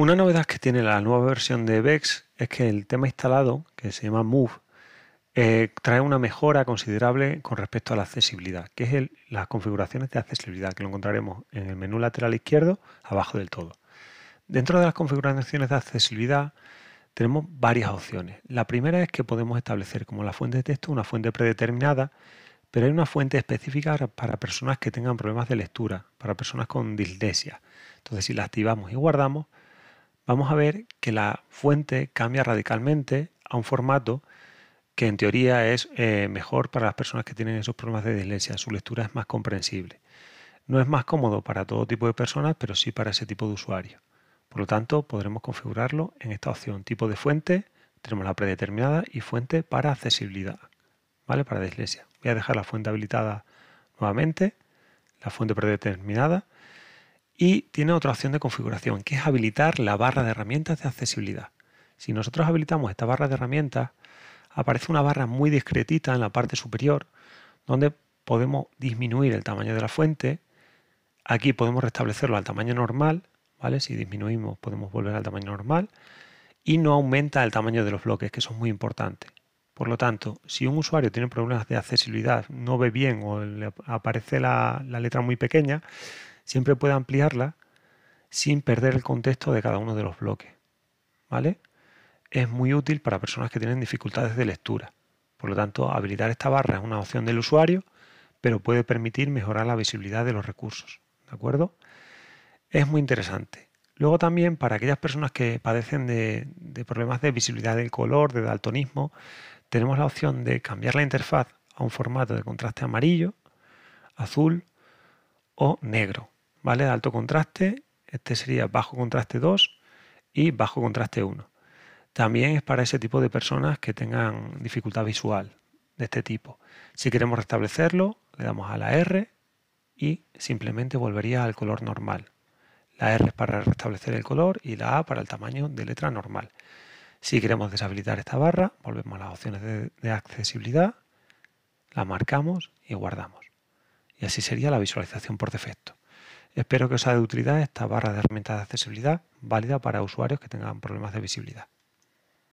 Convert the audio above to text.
Una novedad que tiene la nueva versión de Vex es que el tema instalado, que se llama Move, eh, trae una mejora considerable con respecto a la accesibilidad, que es las configuraciones de accesibilidad, que lo encontraremos en el menú lateral izquierdo, abajo del todo. Dentro de las configuraciones de accesibilidad tenemos varias opciones. La primera es que podemos establecer como la fuente de texto una fuente predeterminada, pero hay una fuente específica para personas que tengan problemas de lectura, para personas con dislexia. Entonces, si la activamos y guardamos, vamos a ver que la fuente cambia radicalmente a un formato que en teoría es eh, mejor para las personas que tienen esos problemas de dislexia. Su lectura es más comprensible. No es más cómodo para todo tipo de personas, pero sí para ese tipo de usuario. Por lo tanto, podremos configurarlo en esta opción tipo de fuente. Tenemos la predeterminada y fuente para accesibilidad, ¿vale? Para dislexia. Voy a dejar la fuente habilitada nuevamente, la fuente predeterminada y tiene otra opción de configuración, que es habilitar la barra de herramientas de accesibilidad. Si nosotros habilitamos esta barra de herramientas, aparece una barra muy discretita en la parte superior, donde podemos disminuir el tamaño de la fuente. Aquí podemos restablecerlo al tamaño normal, ¿vale? Si disminuimos podemos volver al tamaño normal y no aumenta el tamaño de los bloques, que eso es muy importante. Por lo tanto, si un usuario tiene problemas de accesibilidad, no ve bien o le aparece la, la letra muy pequeña, siempre puede ampliarla sin perder el contexto de cada uno de los bloques. ¿Vale? Es muy útil para personas que tienen dificultades de lectura. Por lo tanto, habilitar esta barra es una opción del usuario, pero puede permitir mejorar la visibilidad de los recursos. ¿De acuerdo? Es muy interesante. Luego también para aquellas personas que padecen de, de problemas de visibilidad del color, de daltonismo, tenemos la opción de cambiar la interfaz a un formato de contraste amarillo, azul o negro. ¿vale? Alto contraste, este sería bajo contraste 2 y bajo contraste 1. También es para ese tipo de personas que tengan dificultad visual de este tipo. Si queremos restablecerlo, le damos a la R y simplemente volvería al color normal. La R es para restablecer el color y la A para el tamaño de letra normal. Si queremos deshabilitar esta barra, volvemos a las opciones de accesibilidad, la marcamos y guardamos. Y así sería la visualización por defecto. Espero que os sea de utilidad esta barra de herramientas de accesibilidad válida para usuarios que tengan problemas de visibilidad.